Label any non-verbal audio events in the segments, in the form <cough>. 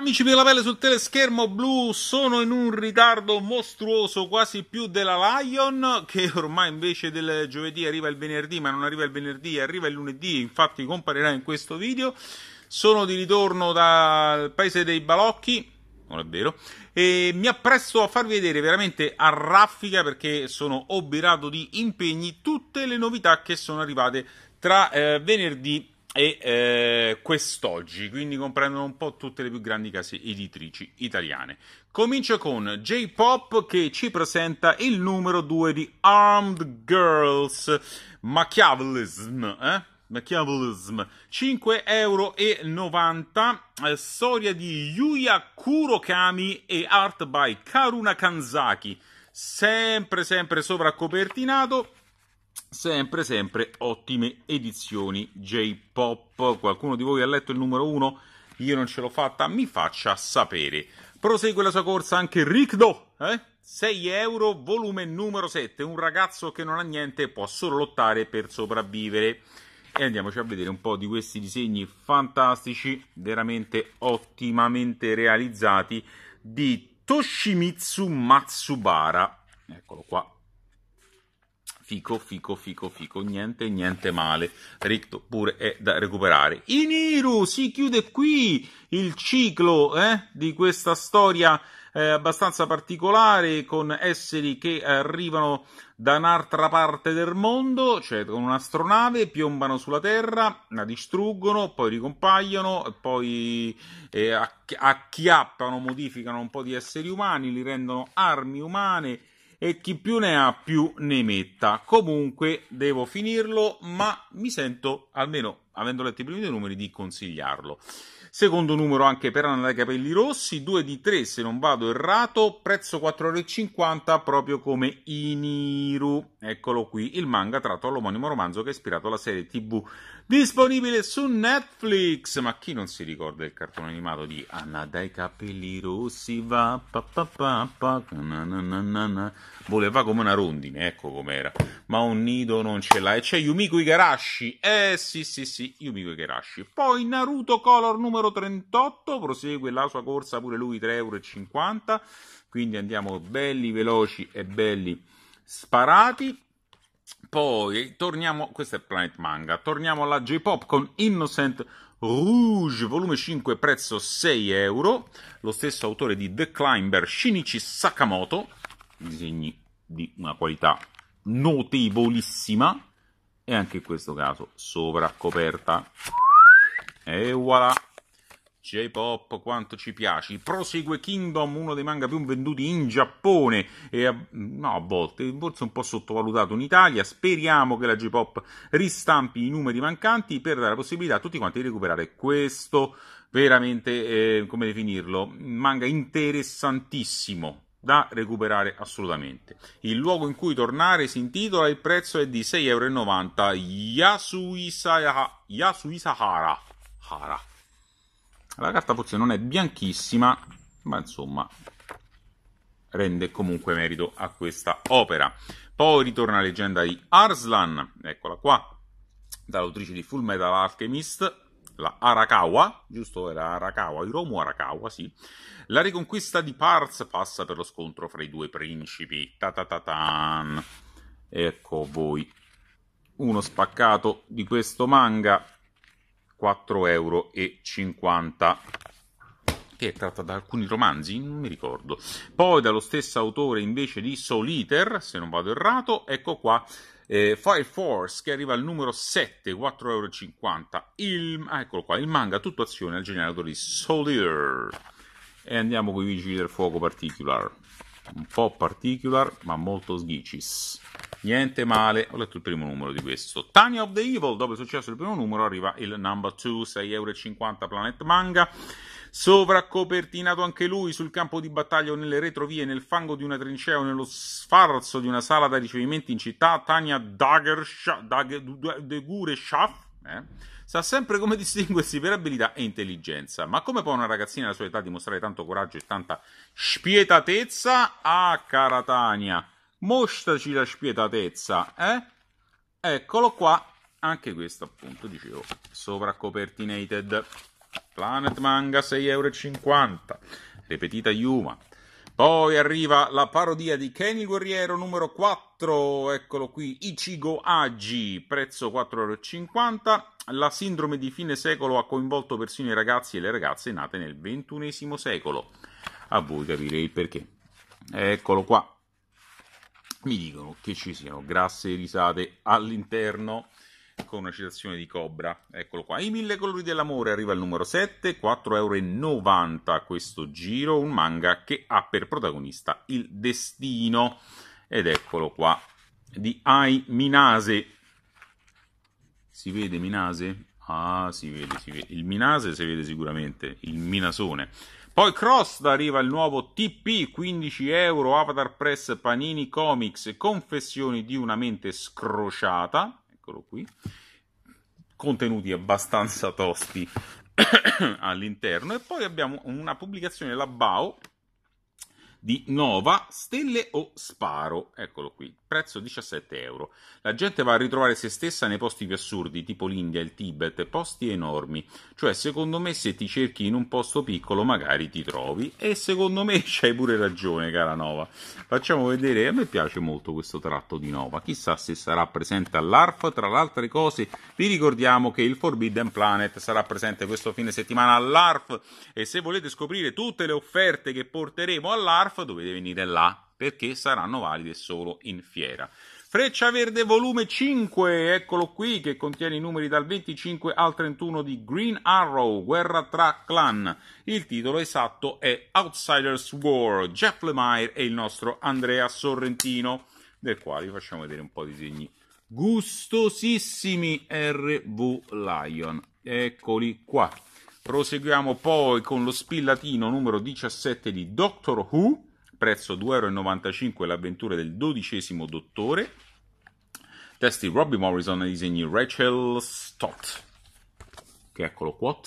Amici della pelle sul teleschermo blu, sono in un ritardo mostruoso, quasi più della Lion, che ormai invece del giovedì arriva il venerdì, ma non arriva il venerdì, arriva il lunedì, infatti comparirà in questo video. Sono di ritorno dal paese dei balocchi, non è vero, e mi appresto a farvi vedere veramente a raffica, perché sono obbligato di impegni, tutte le novità che sono arrivate tra eh, venerdì e eh, quest'oggi, quindi comprendono un po' tutte le più grandi case editrici italiane. Comincio con J-Pop che ci presenta il numero 2 di Armed Girls Machiavellism, eh? Machiavellism 5,90 euro. Eh, storia di Yuya Kurokami e art by Karuna Kanzaki. Sempre, sempre sovracopertinato sempre sempre ottime edizioni J-Pop. Qualcuno di voi ha letto il numero 1? Io non ce l'ho fatta, mi faccia sapere. Prosegue la sua corsa anche Rikdo, eh? 6 euro, volume numero 7. Un ragazzo che non ha niente può solo lottare per sopravvivere. E andiamoci a vedere un po' di questi disegni fantastici, veramente ottimamente realizzati, di Toshimitsu Matsubara. Eccolo qua, fico, fico, fico, fico, niente, niente male. Ricto pure è da recuperare. Iniru si chiude qui il ciclo eh, di questa storia eh, abbastanza particolare con esseri che arrivano da un'altra parte del mondo, cioè con un'astronave, piombano sulla Terra, la distruggono, poi ricompaiono, poi eh, acchiappano, modificano un po' di esseri umani, li rendono armi umane e chi più ne ha più ne metta. Comunque devo finirlo, ma mi sento, almeno avendo letto i primi due numeri, di consigliarlo. Secondo numero anche per Anna dai capelli rossi, 2 di 3 se non vado errato, prezzo 4,50€ proprio come Iniru. Eccolo qui, il manga tratto all'omonimo romanzo che ha ispirato la serie tv disponibile su Netflix. Ma chi non si ricorda il cartone animato di Anna dai capelli rossi va pa pa pa pa na na na na. Voleva come una rondine, ecco com'era. Ma un nido non ce l'ha. E c'è Yumiko Igarashi. Eh sì sì sì, Yumiko Igarashi. Poi Naruto Color numero 38 prosegue la sua corsa pure lui 3,50 euro. Quindi andiamo belli veloci e belli sparati. Poi torniamo, questo è Planet Manga, torniamo alla J-Pop con Innocent Rouge, volume 5, prezzo 6 euro, lo stesso autore di The Climber, Shinichi Sakamoto, disegni di una qualità notevolissima, e anche in questo caso sovra coperta. E voilà! J-pop quanto ci piaci. Prosegue Kingdom, uno dei manga più venduti in Giappone e a, no, a volte forse un po' sottovalutato in Italia. Speriamo che la J-pop ristampi i numeri mancanti per dare la possibilità a tutti quanti di recuperare questo veramente, eh, come definirlo, manga interessantissimo da recuperare assolutamente. Il luogo in cui tornare si intitola, il prezzo è di 6,90 euro. Yasuisahara. Hara. La carta forse non è bianchissima, ma insomma rende comunque merito a questa opera. Poi ritorna la leggenda di Arslan, eccola qua, dall'autrice di Full Metal Alchemist, la Arakawa, giusto? Era Arakawa, il Romo Arakawa, sì. La riconquista di Pars passa per lo scontro fra i due principi. Ta ta ta tan. Ecco voi uno spaccato di questo manga 4,50 euro, che è tratta da alcuni romanzi, non mi ricordo. Poi dallo stesso autore invece di Soliter, se non vado errato, ecco qua. Eh, Fire Force che arriva al numero 7, 4,50 euro. Il, ah, eccolo qua, il manga tutto azione al generatore di Soliter. E andiamo con i vigili del fuoco particolare un po' particular ma molto sghicis niente male ho letto il primo numero di questo Tanya of the Evil dopo è successo il primo numero arriva il number 2 6,50€ Planet Manga sovraccopertinato anche lui sul campo di battaglia o nelle retrovie, nel fango di una trincea o nello sfarzo di una sala da ricevimenti in città, Tanya Dagersha, eh? Sa sempre come <laughs> distinguersi per abilità e intelligenza, ma come può una ragazzina alla sua età dimostrare tanto coraggio e tanta spietatezza? Ah, cara Tania, mostraci la spietatezza, eh? Eccolo qua, anche questo appunto, dicevo, sovracopertinated. Planet Manga 6,50€, ripetita Yuma, poi arriva la parodia di Kenny Guerriero numero 4, eccolo qui, Ichigo Agi, prezzo 4,50 euro. La sindrome di fine secolo ha coinvolto persino i ragazzi e le ragazze nate nel XXI secolo. A voi capire il perché. Eccolo qua. Mi dicono che ci siano grasse risate all'interno con una citazione di Cobra, eccolo qua. I mille colori dell'amore arriva al numero 7, 4,90 euro a questo giro, un manga che ha per protagonista il destino, ed eccolo qua, di Ai Minase. Si vede Minase? Ah, si vede, si vede. Il Minase si vede sicuramente, il Minasone. Poi Cross arriva il nuovo TP, 15 euro, Avatar Press, Panini Comics, Confessioni di una mente scrociata eccolo qui, contenuti abbastanza tosti <coughs> all'interno, e poi abbiamo una pubblicazione, la BAO, di Nova, Stelle o Sparo, eccolo qui, prezzo 17 euro. La gente va a ritrovare se stessa nei posti più assurdi, tipo l'India, il Tibet, posti enormi. Cioè, secondo me, se ti cerchi in un posto piccolo, magari ti trovi. E secondo me <laughs> c'hai pure ragione, cara Nova. Facciamo vedere, a me piace molto questo tratto di Nova. Chissà se sarà presente all'ARF. Tra le altre cose, vi ricordiamo che il Forbidden Planet sarà presente questo fine settimana all'ARF. E se volete scoprire tutte le offerte che porteremo all'ARF, dovete venire là perché saranno valide solo in fiera. Freccia Verde volume 5, eccolo qui, che contiene i numeri dal 25 al 31 di Green Arrow, guerra tra clan. Il titolo esatto è Outsiders War, Jeff Lemire e il nostro Andrea Sorrentino, del quale vi facciamo vedere un po' di segni gustosissimi RV Lion. Eccoli qua. Proseguiamo poi con lo spillatino numero 17 di Doctor Who prezzo 2,95 euro l'avventura del dodicesimo dottore. Testi Robbie Morrison e disegni Rachel Stott. Che eccolo qua.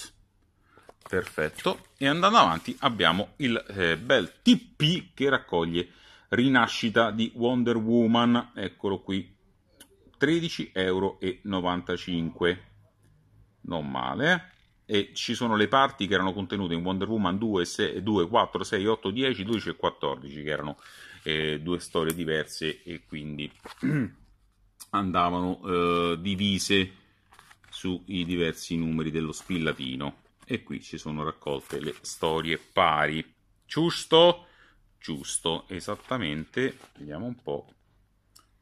Perfetto. E andando avanti abbiamo il eh, bel TP che raccoglie Rinascita di Wonder Woman. Eccolo qui. 13,95 euro. Non male, eh? e ci sono le parti che erano contenute in Wonder Woman 2, 6, 2 4, 6, 8, 10, 12 e 14, che erano eh, due storie diverse e quindi <clears throat> andavano eh, divise sui diversi numeri dello spillatino. E qui ci sono raccolte le storie pari. Giusto? Giusto, esattamente. Vediamo un po'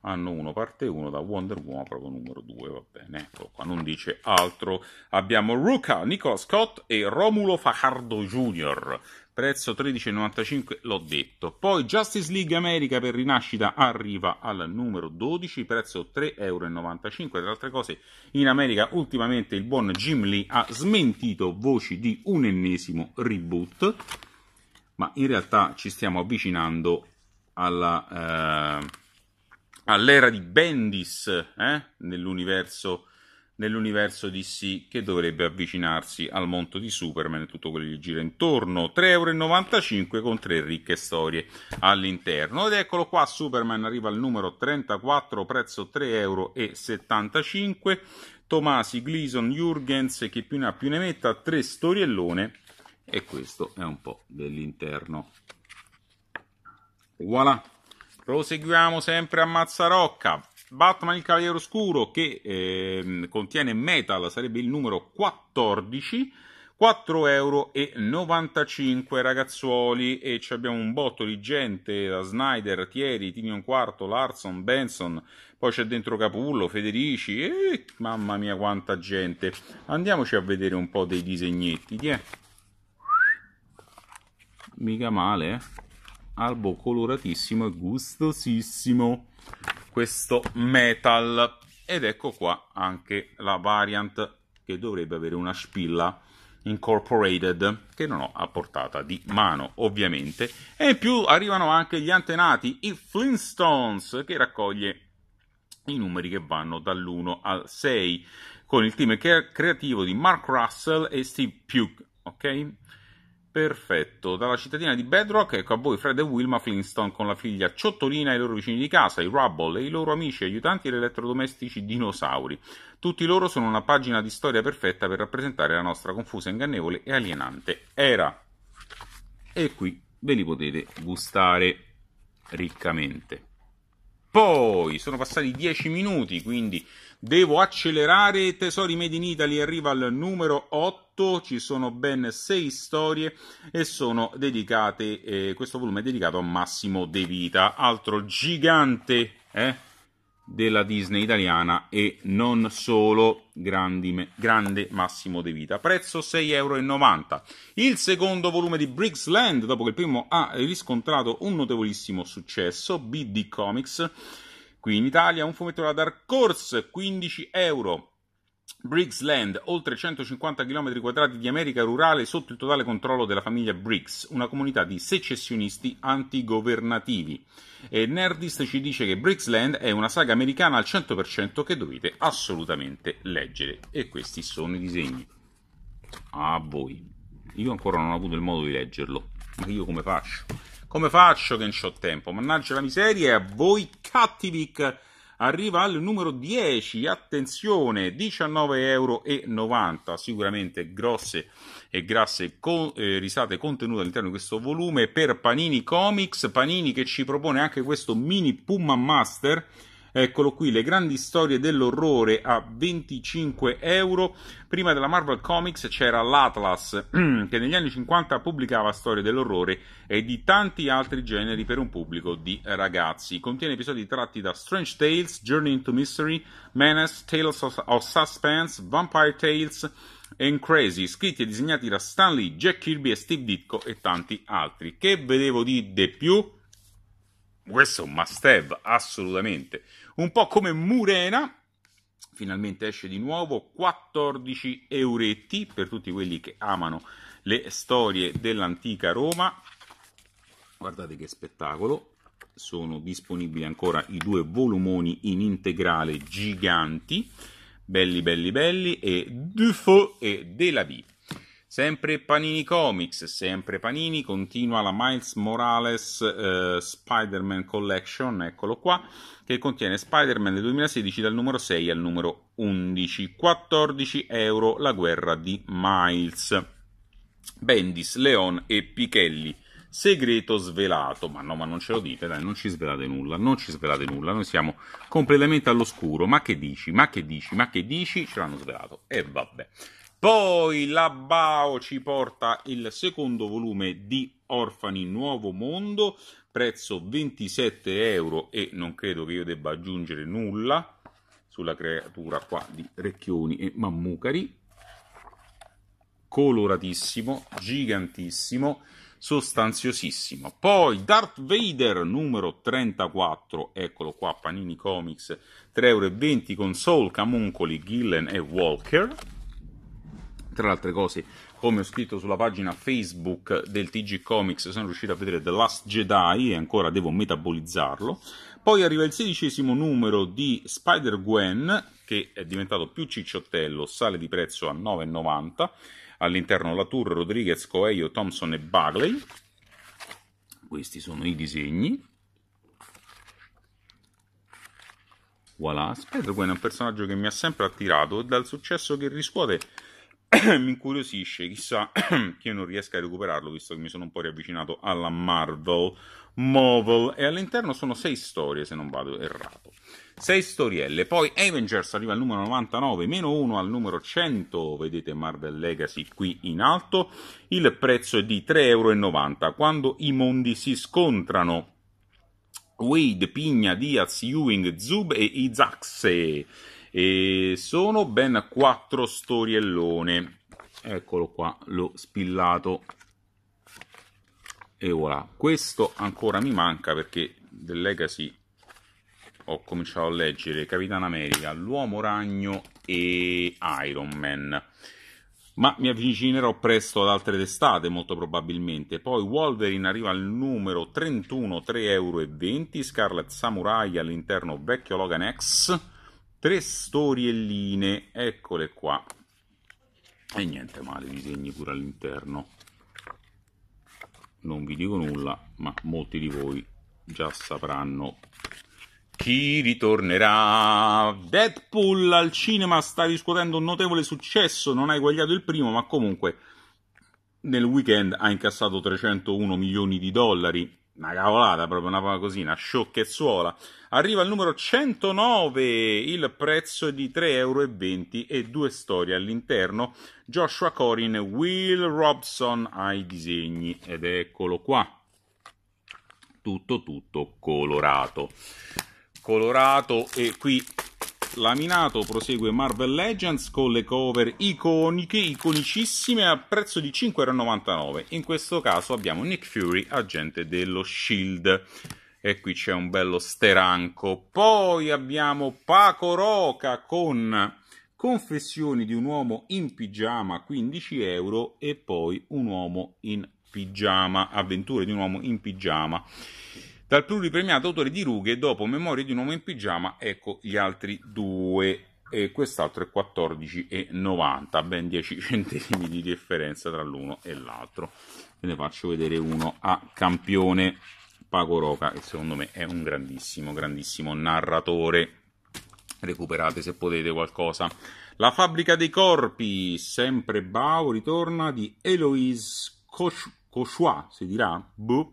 anno 1 parte 1 da Wonder Woman proprio numero 2 va bene ecco qua non dice altro abbiamo Ruka Nicola Scott e Romulo Fajardo Jr prezzo 13,95 l'ho detto poi Justice League America per Rinascita arriva al numero 12 prezzo 3,95 tra le altre cose in America ultimamente il buon Jim Lee ha smentito voci di un ennesimo reboot ma in realtà ci stiamo avvicinando alla eh all'era di Bendis eh? nell'universo, nell'universo DC che dovrebbe avvicinarsi al monto di Superman e tutto quello che gli gira intorno 3,95€ con tre ricche storie all'interno ed eccolo qua Superman arriva al numero 34 prezzo 3,75 euro. Tomasi, Gleason, Jurgens che più ne ha più ne metta tre storiellone e questo è un po' dell'interno voilà Proseguiamo sempre a Mazzarocca. Batman il Cavaliere Oscuro che eh, contiene Metal, sarebbe il numero 14. 4,95 euro ragazzuoli e abbiamo un botto di gente da Snyder, Thierry, Tignon Quarto, Larson, Benson, poi c'è dentro Capullo, Federici e mamma mia quanta gente. Andiamoci a vedere un po' dei disegnetti, eh. Mica male, eh? albo coloratissimo e gustosissimo questo metal ed ecco qua anche la variant che dovrebbe avere una spilla incorporated che non ho a portata di mano ovviamente e in più arrivano anche gli antenati i Flintstones che raccoglie i numeri che vanno dall'1 al 6 con il team creativo di Mark Russell e Steve Puke ok Perfetto, dalla cittadina di Bedrock, ecco a voi Fred e Wilma Flintstone con la figlia Ciottolina e i loro vicini di casa, i Rubble e i loro amici aiutanti e gli elettrodomestici dinosauri. Tutti loro sono una pagina di storia perfetta per rappresentare la nostra confusa, ingannevole e alienante era. E qui ve li potete gustare riccamente. Poi sono passati 10 minuti, quindi devo accelerare. Tesori Made in Italy arriva al numero 8, ci sono ben 6 storie e sono dedicate, eh, questo volume è dedicato a Massimo De Vita, altro gigante, eh? della Disney italiana e non solo grandi, grande massimo di vita prezzo 6,90 euro il secondo volume di Briggs Land dopo che il primo ha riscontrato un notevolissimo successo BD Comics qui in Italia un fumetto da Dark Horse 15 euro Briggs Land, oltre 150 km 2 di America rurale sotto il totale controllo della famiglia Briggs, una comunità di secessionisti antigovernativi. E Nerdist ci dice che Briggs Land è una saga americana al 100% che dovete assolutamente leggere. E questi sono i disegni. A voi. Io ancora non ho avuto il modo di leggerlo. Ma io come faccio? Come faccio che non ho tempo? Mannaggia la miseria e a voi cattivic arriva al numero 10, attenzione, 19,90 euro, sicuramente grosse e grasse con, eh, risate contenute all'interno di questo volume per Panini Comics, Panini che ci propone anche questo mini Puma Master Eccolo qui, le grandi storie dell'orrore a 25 euro. Prima della Marvel Comics c'era l'Atlas, <clears throat> che negli anni 50 pubblicava storie dell'orrore e di tanti altri generi per un pubblico di ragazzi. Contiene episodi tratti da Strange Tales, Journey into Mystery, Menace, Tales of Suspense, Vampire Tales e Crazy, scritti e disegnati da Stan Lee, Jack Kirby e Steve Ditko e tanti altri. Che vedevo di de più? questo è un must have, assolutamente. Un po' come Murena, finalmente esce di nuovo, 14 euretti per tutti quelli che amano le storie dell'antica Roma. Guardate che spettacolo, sono disponibili ancora i due volumoni in integrale giganti, belli belli belli, e Dufault e Vie Sempre Panini Comics, sempre Panini, continua la Miles Morales eh, Spider-Man Collection, eccolo qua, che contiene Spider-Man del 2016 dal numero 6 al numero 11, 14 euro la guerra di Miles, Bendis, Leon e Pichelli. Segreto svelato, ma no, ma non ce lo dite, dai, non ci svelate nulla, non ci svelate nulla, noi siamo completamente all'oscuro, ma che dici, ma che dici, ma che dici, ce l'hanno svelato, e vabbè. Poi la Bao ci porta il secondo volume di Orfani Nuovo Mondo, prezzo 27 euro e non credo che io debba aggiungere nulla sulla creatura qua di Recchioni e Mammucari. Coloratissimo, gigantissimo, sostanziosissimo. Poi Darth Vader numero 34, eccolo qua, Panini Comics, 3,20 euro con Soul, Camuncoli, Gillen e Walker tra le altre cose, come ho scritto sulla pagina Facebook del TG Comics, sono riuscito a vedere The Last Jedi e ancora devo metabolizzarlo. Poi arriva il sedicesimo numero di Spider-Gwen, che è diventato più cicciottello, sale di prezzo a 9,90. All'interno Latour, Rodriguez, Coelho, Thompson e Bagley. Questi sono i disegni. Voilà, Spider-Gwen è un personaggio che mi ha sempre attirato e dal successo che riscuote mi incuriosisce, chissà <clears throat> che io non riesca a recuperarlo, visto che mi sono un po' riavvicinato alla Marvel, Marvel, e all'interno sono sei storie, se non vado errato. Sei storielle, poi Avengers arriva al numero 99, meno 1 al numero 100, vedete Marvel Legacy qui in alto, il prezzo è di 3,90 euro, quando i mondi si scontrano. Wade, Pigna, Diaz, Ewing, Zub e Izaxe. E sono ben quattro storiellone. Eccolo qua, l'ho spillato. E voilà. Questo ancora mi manca perché del Legacy ho cominciato a leggere Capitan America, L'Uomo Ragno e Iron Man ma mi avvicinerò presto ad altre testate molto probabilmente. Poi Wolverine arriva al numero 31, 3,20€, Scarlet Samurai all'interno vecchio Logan X, tre storielline, eccole qua. E niente male, disegni pure all'interno. Non vi dico nulla, ma molti di voi già sapranno chi ritornerà. Deadpool al cinema sta riscuotendo un notevole successo, non ha eguagliato il primo, ma comunque nel weekend ha incassato 301 milioni di dollari una cavolata, proprio una così, una sciocchezzuola. Arriva al numero 109, il prezzo è di 3,20 euro e due storie all'interno. Joshua Corin, Will Robson ai disegni ed eccolo qua. Tutto, tutto colorato. Colorato e qui laminato prosegue Marvel Legends con le cover iconiche, iconicissime a prezzo di 5,99€. In questo caso abbiamo Nick Fury, agente dello Shield. E qui c'è un bello steranco. Poi abbiamo Paco Roca con Confessioni di un uomo in pigiama, 15 euro. E poi Un uomo in pigiama, Avventure di un uomo in pigiama dal pluripremiato autore di Rughe dopo Memoria di un uomo in pigiama, ecco gli altri due e quest'altro è 14,90, ben 10 <laughs> centesimi di differenza tra l'uno e l'altro. Ve ne faccio vedere uno a campione Paco Roca, che secondo me è un grandissimo, grandissimo narratore. Recuperate se potete qualcosa. La fabbrica dei corpi, sempre Bau, ritorna di Eloise Koch Cauchois si dirà? Boh.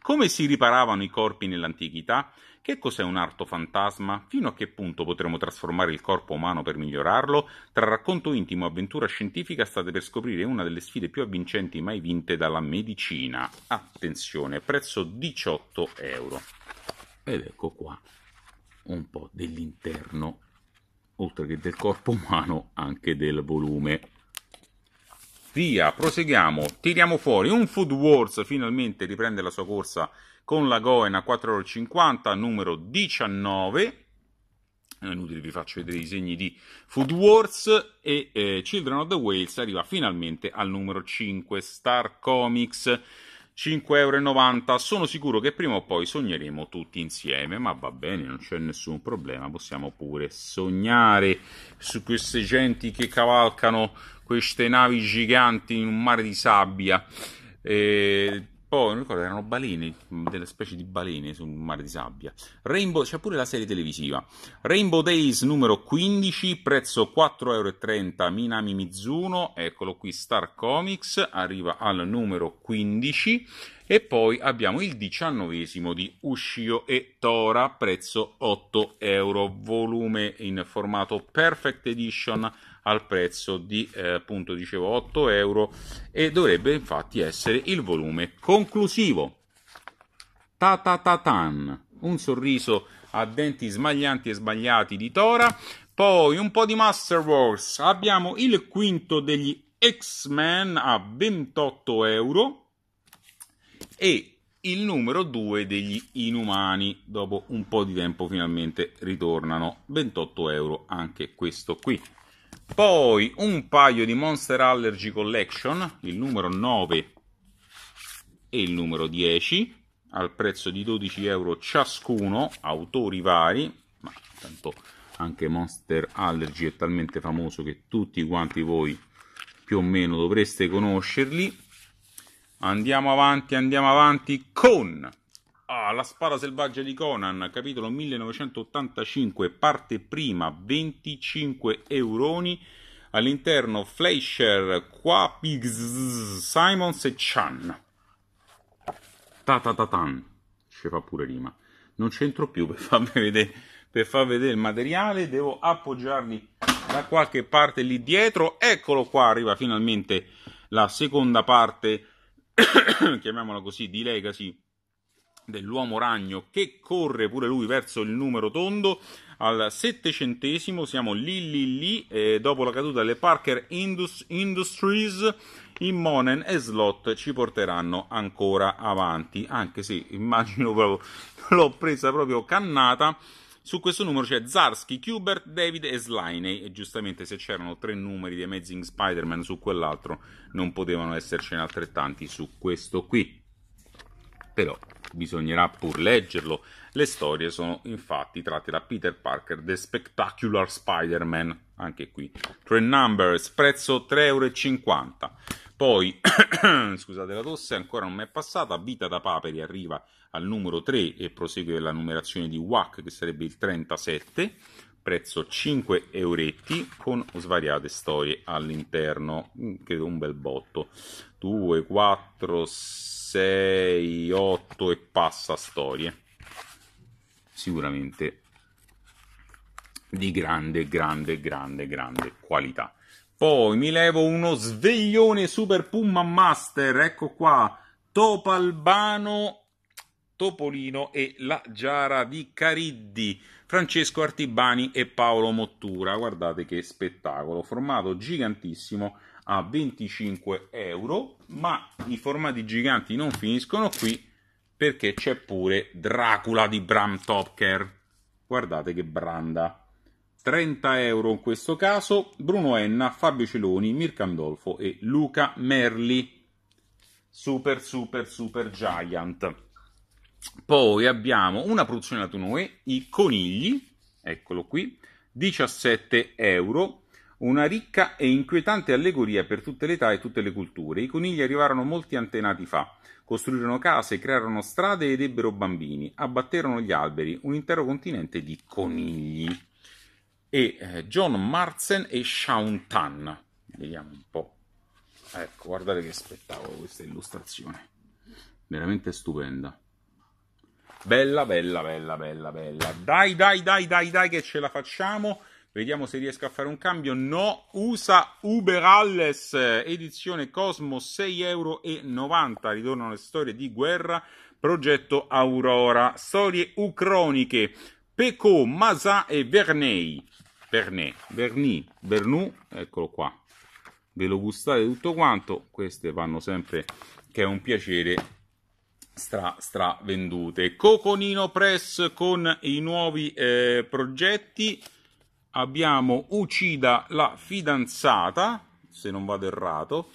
Come si riparavano i corpi nell'antichità? Che cos'è un arto fantasma? Fino a che punto potremo trasformare il corpo umano per migliorarlo? Tra racconto intimo e avventura scientifica state per scoprire una delle sfide più avvincenti mai vinte dalla medicina. Attenzione, prezzo 18 euro. Ed ecco qua un po' dell'interno, oltre che del corpo umano, anche del volume. Via, proseguiamo, tiriamo fuori un Food Wars, finalmente riprende la sua corsa con la Goen a 4,50€, numero 19. è inutile vi faccio vedere i segni di Food Wars e eh, Children of the Wales arriva finalmente al numero 5 Star Comics. 5,90 euro. Sono sicuro che prima o poi sogneremo tutti insieme, ma va bene, non c'è nessun problema, possiamo pure sognare su queste genti che cavalcano queste navi giganti in un mare di sabbia. E eh, poi non ricordo, erano balene, delle specie di balene sul mare di sabbia. Rainbow, c'è pure la serie televisiva. Rainbow Days numero 15, prezzo 4,30€, Minami Mizuno, eccolo qui, Star Comics, arriva al numero 15. E poi abbiamo il diciannovesimo di Ushio e Tora, prezzo 8 euro, volume in formato Perfect Edition al prezzo di eh, appunto dicevo 8 euro e dovrebbe infatti essere il volume conclusivo. Ta ta ta tan, un sorriso a denti smaglianti e sbagliati di Tora, poi un po' di Master Wars, abbiamo il quinto degli X-Men a 28 euro e il numero 2 degli inumani dopo un po' di tempo finalmente ritornano 28 euro anche questo qui poi un paio di Monster Allergy Collection il numero 9 e il numero 10 al prezzo di 12 euro ciascuno autori vari ma tanto anche Monster Allergy è talmente famoso che tutti quanti voi più o meno dovreste conoscerli Andiamo avanti, andiamo avanti con ah, La spada selvaggia di Conan, capitolo 1985, parte prima, 25 euroni. All'interno Fleischer, Pigs, Simons e Chan. Ta ta ta Tatatatan. Ci fa pure rima. Non c'entro più per farvi vedere, per far vedere il materiale. Devo appoggiarmi da qualche parte lì dietro. Eccolo qua, arriva finalmente la seconda parte <coughs> chiamiamolo così, di legacy dell'uomo ragno che corre pure lui verso il numero tondo al settecentesimo siamo lì lì lì eh, dopo la caduta delle Parker Indus- Industries Monen e Slot ci porteranno ancora avanti anche se immagino proprio <laughs> l'ho presa proprio cannata su questo numero c'è Zarsky, Kubert, David e Sliney. E giustamente se c'erano tre numeri di Amazing Spider-Man su quell'altro, non potevano essercene altrettanti su questo qui. Però bisognerà pur leggerlo. Le storie sono infatti tratte da Peter Parker, The Spectacular Spider-Man, anche qui. Tre Numbers, prezzo 3,50 euro. Poi, <clears throat> scusate la tosse, ancora non mi è passata, Vita da Paperi arriva al numero 3 e prosegue la numerazione di WAC che sarebbe il 37, prezzo 5 euretti con svariate storie all'interno, mm, credo un bel botto, 2, 4, 6, 8 e passa storie, sicuramente di grande, grande, grande, grande qualità. Poi mi levo uno sveglione Super Puma Master, ecco qua, Topalbano, Topolino e la Giara di Cariddi, Francesco Artibani e Paolo Mottura. Guardate che spettacolo, formato gigantissimo a 25 euro, ma i formati giganti non finiscono qui perché c'è pure Dracula di Bram Topker. Guardate che branda. 30 euro in questo caso Bruno Enna, Fabio Celoni, Andolfo e Luca Merli. Super, super, super giant. Poi abbiamo una produzione da Tunoe, I Conigli, eccolo qui, 17 euro. Una ricca e inquietante allegoria per tutte le età e tutte le culture. I conigli arrivarono molti antenati fa. Costruirono case, crearono strade ed ebbero bambini. Abbatterono gli alberi, un intero continente di conigli e eh, John Marzen e Shaun Tan. Vediamo un po'. Ecco, guardate che spettacolo questa illustrazione. Veramente stupenda. Bella, bella, bella, bella, bella. Dai, dai, dai, dai, dai che ce la facciamo. Vediamo se riesco a fare un cambio. No, USA Uber Alles, edizione Cosmo 6,90 euro. Ritorno alle storie di guerra. Progetto Aurora, storie ucroniche. Pecot, Masa e Vernei. Bernet, Berni, Bernou, eccolo qua. Ve lo gustate tutto quanto, queste vanno sempre che è un piacere stra stra vendute. Coconino Press con i nuovi eh, progetti. Abbiamo Uccida la fidanzata, se non vado errato.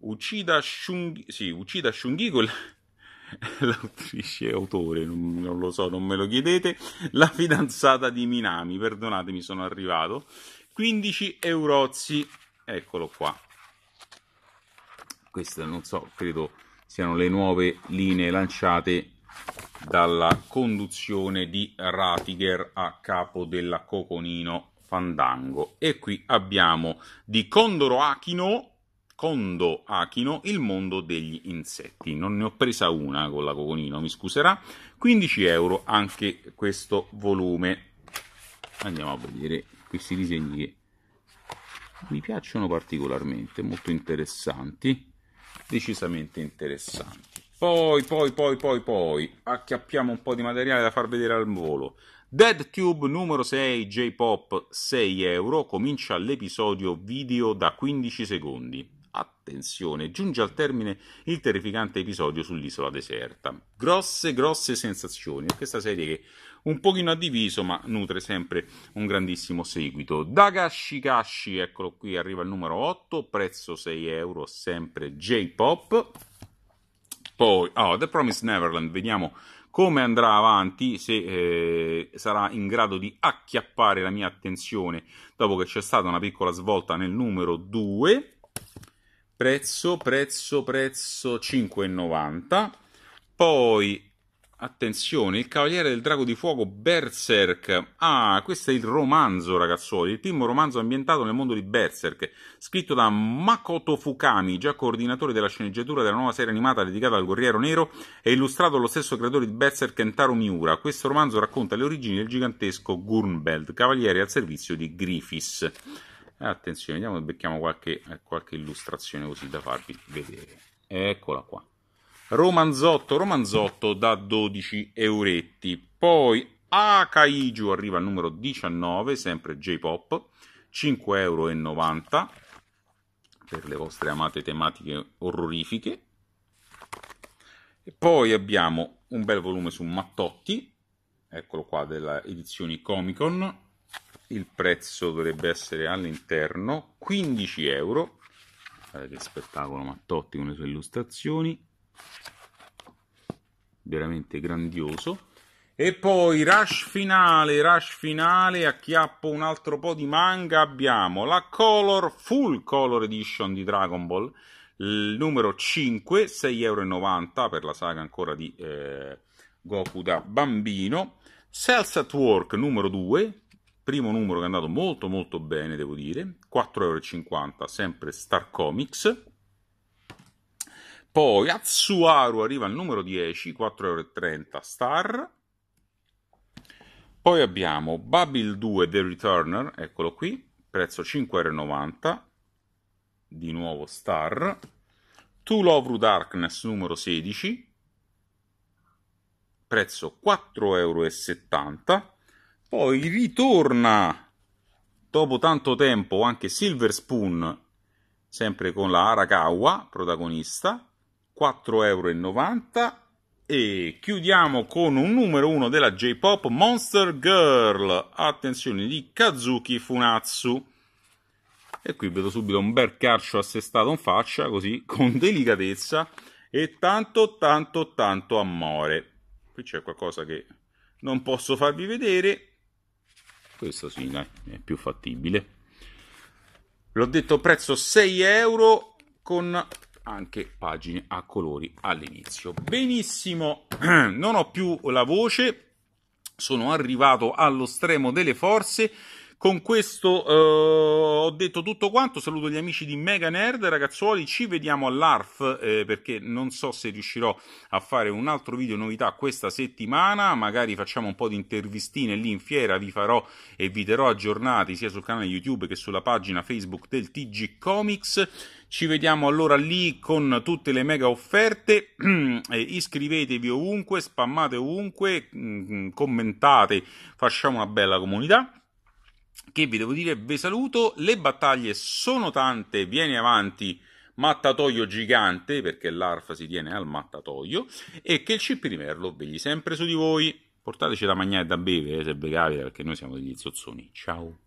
Uccida Shunghi, sì, Uccida Shunghi, <laughs> l'autrice autore, non, non, lo so, non me lo chiedete, la fidanzata di Minami, perdonatemi, sono arrivato, 15 eurozzi, eccolo qua. Queste non so, credo siano le nuove linee lanciate dalla conduzione di Ratiger a capo della Coconino Fandango. E qui abbiamo di Condoro Achino Kondo Achino, Il mondo degli insetti. Non ne ho presa una con la Coconino, mi scuserà. 15 euro anche questo volume. Andiamo a vedere questi disegni che mi piacciono particolarmente, molto interessanti, decisamente interessanti. Poi, poi, poi, poi, poi, acchiappiamo un po' di materiale da far vedere al volo. Dead Tube numero 6 J-Pop 6 euro comincia l'episodio video da 15 secondi attenzione, giunge al termine il terrificante episodio sull'isola deserta. Grosse, grosse sensazioni. Questa serie che un pochino ha diviso, ma nutre sempre un grandissimo seguito. Kashi, eccolo qui, arriva il numero 8, prezzo 6 euro, sempre J-pop. Poi, oh, The Promised Neverland, vediamo come andrà avanti, se eh, sarà in grado di acchiappare la mia attenzione dopo che c'è stata una piccola svolta nel numero 2 prezzo, prezzo, prezzo 5,90. Poi, attenzione, Il Cavaliere del Drago di Fuoco Berserk. Ah, questo è il romanzo, ragazzuoli, il primo romanzo ambientato nel mondo di Berserk, scritto da Makoto Fukami, già coordinatore della sceneggiatura della nuova serie animata dedicata al Guerriero Nero e illustrato dallo stesso creatore di Berserk Kentaro Miura. Questo romanzo racconta le origini del gigantesco Gurnbeld, cavaliere al servizio di Griffiths eh, attenzione vediamo se becchiamo qualche, eh, qualche illustrazione così da farvi vedere eccola qua romanzotto romanzotto da 12 euretti poi Akaiju arriva al numero 19 sempre J-Pop 5,90 euro per le vostre amate tematiche orrorifiche e poi abbiamo un bel volume su Mattotti eccolo qua della edizione Comic Con il prezzo dovrebbe essere all'interno 15 euro guardate che spettacolo Mattotti con le sue illustrazioni veramente grandioso e poi rush finale rush finale acchiappo un altro po' di manga abbiamo la color full color edition di Dragon Ball il numero 5 6,90 euro per la saga ancora di eh, Goku da bambino Cells at Work numero 2 primo numero che è andato molto molto bene, devo dire, 4,50€, sempre Star Comics. Poi Atsuaru arriva al numero 10, 4,30€ Star. Poi abbiamo Babil 2 The Returner, eccolo qui, prezzo 5,90€, di nuovo Star. To Love Darkness numero 16, prezzo 4,70€. Poi ritorna dopo tanto tempo anche Silver Spoon, sempre con la Arakawa protagonista, 4,90 euro. E chiudiamo con un numero 1 della J-Pop Monster Girl, attenzione di Kazuki Funatsu. E qui vedo subito un bel carcio assestato in faccia, così <laughs> con delicatezza e tanto, tanto, tanto amore. Qui c'è qualcosa che non posso farvi vedere, questo sì, dai, è più fattibile. L'ho detto, prezzo 6 euro con anche pagine a colori all'inizio. Benissimo, <clears throat> non ho più la voce, sono arrivato allo stremo delle forze con questo eh, ho detto tutto quanto, saluto gli amici di Mega Nerd, ragazzuoli, ci vediamo all'ARF eh, perché non so se riuscirò a fare un altro video novità questa settimana, magari facciamo un po' di intervistine lì in fiera, vi farò e vi terrò aggiornati sia sul canale YouTube che sulla pagina Facebook del TG Comics. Ci vediamo allora lì con tutte le mega offerte. <clears throat> Iscrivetevi ovunque, spammate ovunque, mm, mm, commentate, facciamo una bella comunità che vi devo dire vi saluto, le battaglie sono tante, vieni avanti mattatoio gigante perché l'arfa si tiene al mattatoio e che il cip di merlo vegli sempre su di voi. Portateci da mangiare e da bere eh, se vi capita perché noi siamo degli zozzoni. Ciao.